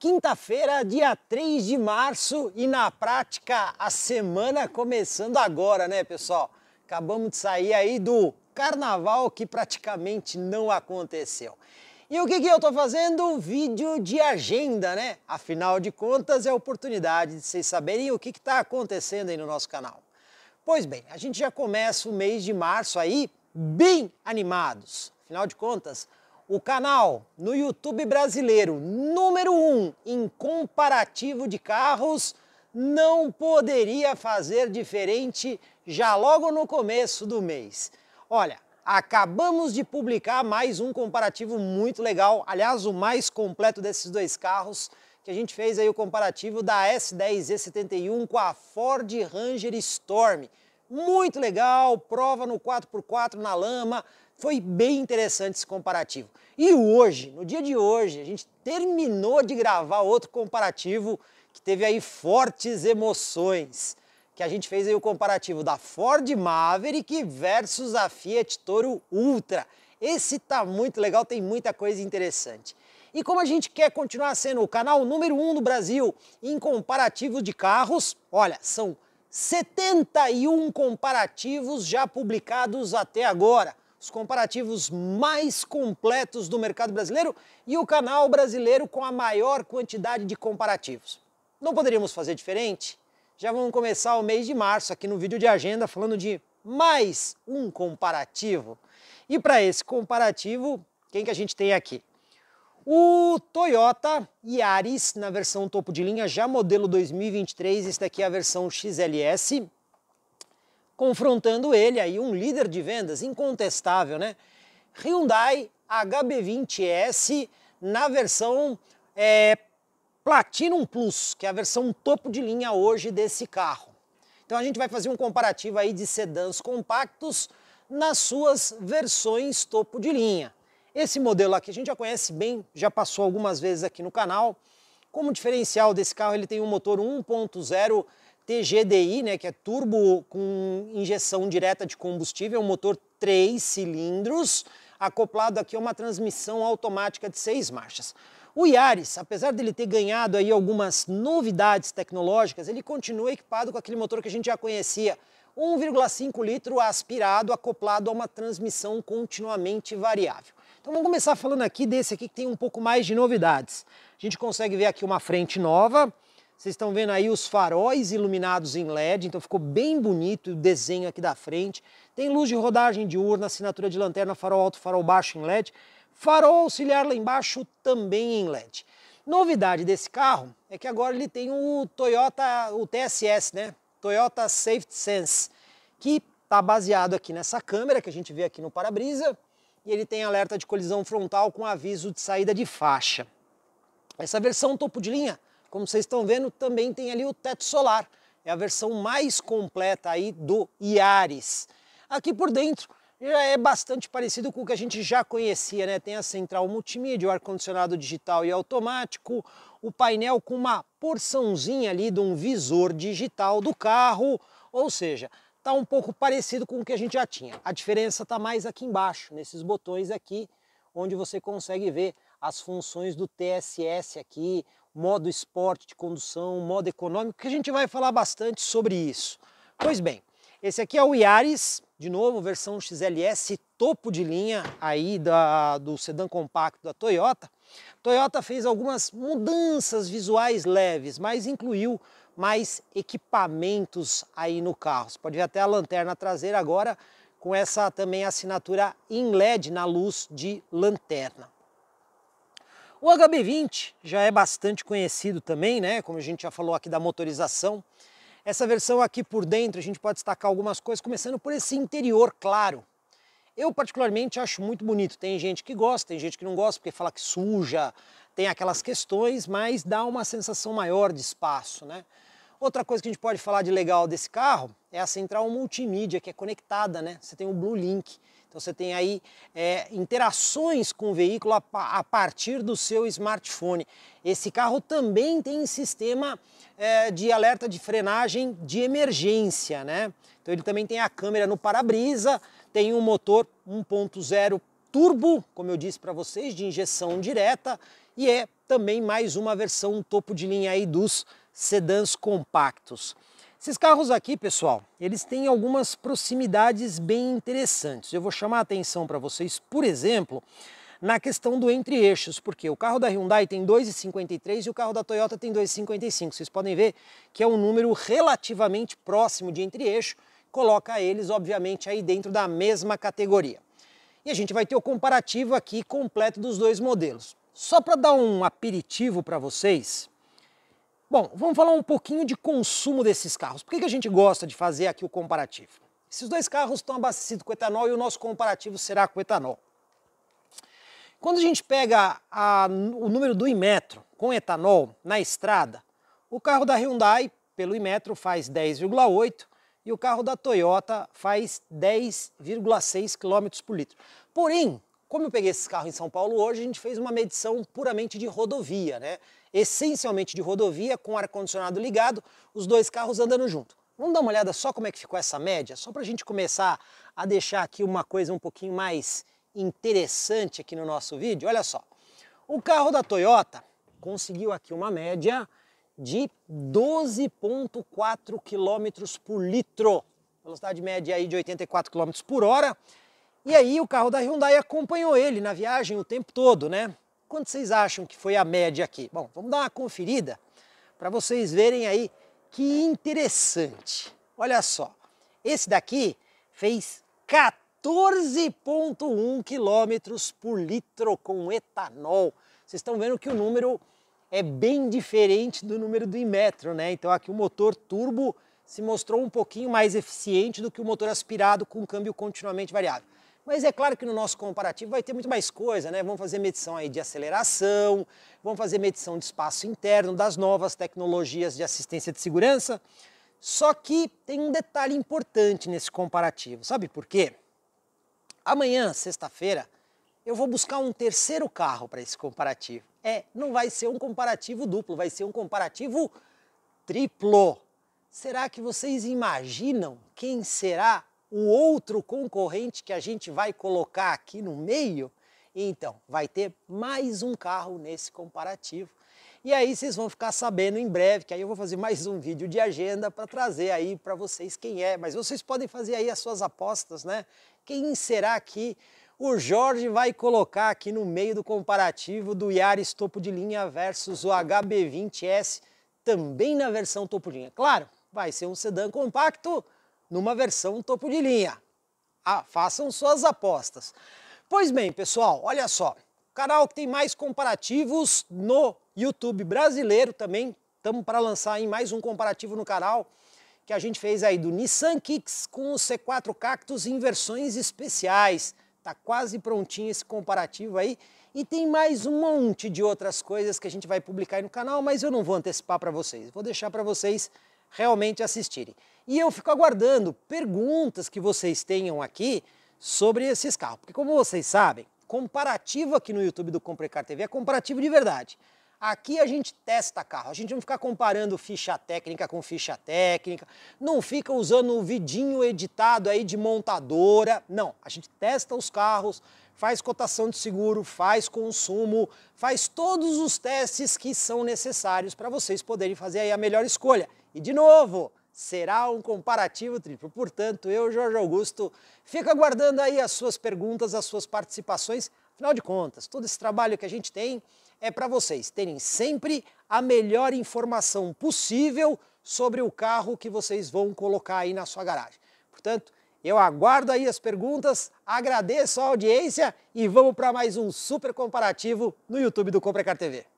Quinta-feira, dia 3 de março e na prática a semana começando agora, né, pessoal? Acabamos de sair aí do carnaval que praticamente não aconteceu. E o que, que eu estou fazendo? Vídeo de agenda, né? Afinal de contas, é a oportunidade de vocês saberem o que está acontecendo aí no nosso canal. Pois bem, a gente já começa o mês de março aí bem animados. Afinal de contas, o canal no YouTube brasileiro número um em comparativo de carros não poderia fazer diferente já logo no começo do mês. Olha, acabamos de publicar mais um comparativo muito legal, aliás, o mais completo desses dois carros, que a gente fez aí o comparativo da S10 E71 com a Ford Ranger Storm muito legal, prova no 4x4 na lama, foi bem interessante esse comparativo. E hoje, no dia de hoje, a gente terminou de gravar outro comparativo que teve aí fortes emoções, que a gente fez aí o comparativo da Ford Maverick versus a Fiat Toro Ultra. Esse tá muito legal, tem muita coisa interessante. E como a gente quer continuar sendo o canal número um no Brasil em comparativos de carros, olha, são 71 comparativos já publicados até agora. Os comparativos mais completos do mercado brasileiro e o canal brasileiro com a maior quantidade de comparativos. Não poderíamos fazer diferente? Já vamos começar o mês de março aqui no vídeo de agenda falando de mais um comparativo. E para esse comparativo, quem que a gente tem aqui? O o Toyota Yaris na versão topo de linha, já modelo 2023, esta aqui é a versão XLS. Confrontando ele aí, um líder de vendas incontestável, né? Hyundai HB20S na versão é, Platinum Plus, que é a versão topo de linha hoje desse carro. Então a gente vai fazer um comparativo aí de sedãs compactos nas suas versões topo de linha. Esse modelo aqui a gente já conhece bem, já passou algumas vezes aqui no canal. Como diferencial desse carro, ele tem um motor 1.0 TGDI, né, que é turbo com injeção direta de combustível, um motor 3 cilindros, acoplado aqui a uma transmissão automática de 6 marchas. O Yaris, apesar dele ter ganhado aí algumas novidades tecnológicas, ele continua equipado com aquele motor que a gente já conhecia, 1,5 litro aspirado acoplado a uma transmissão continuamente variável. Então vamos começar falando aqui desse aqui que tem um pouco mais de novidades. A gente consegue ver aqui uma frente nova, vocês estão vendo aí os faróis iluminados em LED, então ficou bem bonito o desenho aqui da frente. Tem luz de rodagem diurna, assinatura de lanterna, farol alto, farol baixo em LED. Farol auxiliar lá embaixo também em LED. Novidade desse carro é que agora ele tem o Toyota, o TSS, né? Toyota Safety Sense, que está baseado aqui nessa câmera que a gente vê aqui no para-brisa e ele tem alerta de colisão frontal com aviso de saída de faixa. Essa versão topo de linha, como vocês estão vendo, também tem ali o teto solar. É a versão mais completa aí do Iaris. Aqui por dentro já é bastante parecido com o que a gente já conhecia, né? Tem a central multimídia, o ar-condicionado digital e automático, o painel com uma porçãozinha ali de um visor digital do carro, ou seja, está um pouco parecido com o que a gente já tinha. A diferença está mais aqui embaixo, nesses botões aqui, onde você consegue ver as funções do TSS aqui, modo esporte de condução, modo econômico, que a gente vai falar bastante sobre isso. Pois bem, esse aqui é o Yaris, de novo, versão XLS, topo de linha aí da, do sedã compacto da Toyota. Toyota fez algumas mudanças visuais leves, mas incluiu mais equipamentos aí no carro. Você pode ver até a lanterna traseira agora com essa também assinatura em LED na luz de lanterna. O HB20 já é bastante conhecido também, né? Como a gente já falou aqui da motorização. Essa versão aqui por dentro a gente pode destacar algumas coisas, começando por esse interior claro. Eu, particularmente, acho muito bonito. Tem gente que gosta, tem gente que não gosta, porque fala que suja, tem aquelas questões, mas dá uma sensação maior de espaço, né? Outra coisa que a gente pode falar de legal desse carro é a central multimídia, que é conectada, né? Você tem o Blue Link. Então você tem aí é, interações com o veículo a, a, partir do seu smartphone. Esse carro também tem sistema é, de alerta de frenagem de emergência, né? Então ele também tem a câmera no para-brisa, tem um motor 1.0 turbo, como eu disse para vocês, de injeção direta, e é também mais uma versão topo de linha aí dos sedãs compactos. Esses carros aqui, pessoal, eles têm algumas proximidades bem interessantes. Eu vou chamar a atenção para vocês, por exemplo, na questão do entre-eixos, porque o carro da Hyundai tem 2,53 e o carro da Toyota tem 2,55. Vocês podem ver que é um número relativamente próximo de entre-eixo, coloca eles, obviamente, aí dentro da mesma categoria. E a gente vai ter o comparativo aqui completo dos dois modelos. Só para dar um aperitivo para vocês, bom, vamos falar um pouquinho de consumo desses carros. Por que, que a gente gosta de fazer aqui o comparativo? Esses dois carros estão abastecidos com etanol e o nosso comparativo será com etanol. Quando a gente pega a, o número do Imetro com etanol na estrada, o carro da Hyundai, pelo Imetro, faz 10,8, e o carro da Toyota faz 10,6 km por litro. Porém, como eu peguei esse carro em São Paulo hoje, a gente fez uma medição puramente de rodovia, né? Essencialmente de rodovia, com ar-condicionado ligado, os dois carros andando junto. Vamos dar uma olhada só como é que ficou essa média, só para a gente começar a deixar aqui uma coisa um pouquinho mais interessante aqui no nosso vídeo. Olha só, o carro da Toyota conseguiu aqui uma média de 12,4 km por litro, velocidade média aí de 84 km por hora. E aí o carro da Hyundai acompanhou ele na viagem o tempo todo, né? Quanto vocês acham que foi a média aqui? Bom, vamos dar uma conferida para vocês verem aí que interessante. Olha só, esse daqui fez 14,1 km por litro com etanol. Vocês estão vendo que o número é bem diferente do número do Inmetro, né? Então aqui o motor turbo se mostrou um pouquinho mais eficiente do que o motor aspirado com câmbio continuamente variável. Mas é claro que no nosso comparativo vai ter muito mais coisa, né? Vamos fazer medição aí de aceleração, vamos fazer medição de espaço interno, das novas tecnologias de assistência de segurança. Só que tem um detalhe importante nesse comparativo, sabe por quê? Amanhã, sexta-feira, eu vou buscar um terceiro carro para esse comparativo. É, não vai ser um comparativo duplo, vai ser um comparativo triplo. Será que vocês imaginam quem será o outro concorrente que a gente vai colocar aqui no meio? Então, vai ter mais um carro nesse comparativo. E aí vocês vão ficar sabendo em breve, que aí eu vou fazer mais um vídeo de agenda para trazer aí para vocês quem é. Mas vocês podem fazer aí as suas apostas, né? Quem será que o Jorge vai colocar aqui no meio do comparativo do Yaris topo de linha versus o HB20S, também na versão topo de linha. Claro, vai ser um sedã compacto numa versão topo de linha. Ah, façam suas apostas. Pois bem, pessoal, olha só. O canal que tem mais comparativos no YouTube brasileiro também. Estamos para lançar em mais um comparativo no canal que a gente fez aí do Nissan Kicks com o C4 Cactus em versões especiais. Está quase prontinho esse comparativo aí. E tem mais um monte de outras coisas que a gente vai publicar aí no canal, mas eu não vou antecipar para vocês. Vou deixar para vocês realmente assistirem. E eu fico aguardando perguntas que vocês tenham aqui sobre esses carros. Porque como vocês sabem, comparativo aqui no YouTube do Comprecar TV é comparativo de verdade. Aqui a gente testa carro, a gente não fica comparando ficha técnica com ficha técnica, não fica usando o vidinho editado aí de montadora, não. A gente testa os carros, faz cotação de seguro, faz consumo, faz todos os testes que são necessários para vocês poderem fazer aí a melhor escolha. E de novo, será um comparativo triplo. Portanto, eu, Jorge Augusto, fico aguardando aí as suas perguntas, as suas participações. Afinal de contas, todo esse trabalho que a gente tem é para vocês terem sempre a melhor informação possível sobre o carro que vocês vão colocar aí na sua garagem. Portanto, eu aguardo aí as perguntas, agradeço a audiência e vamos para mais um super comparativo no YouTube do Compre Car TV.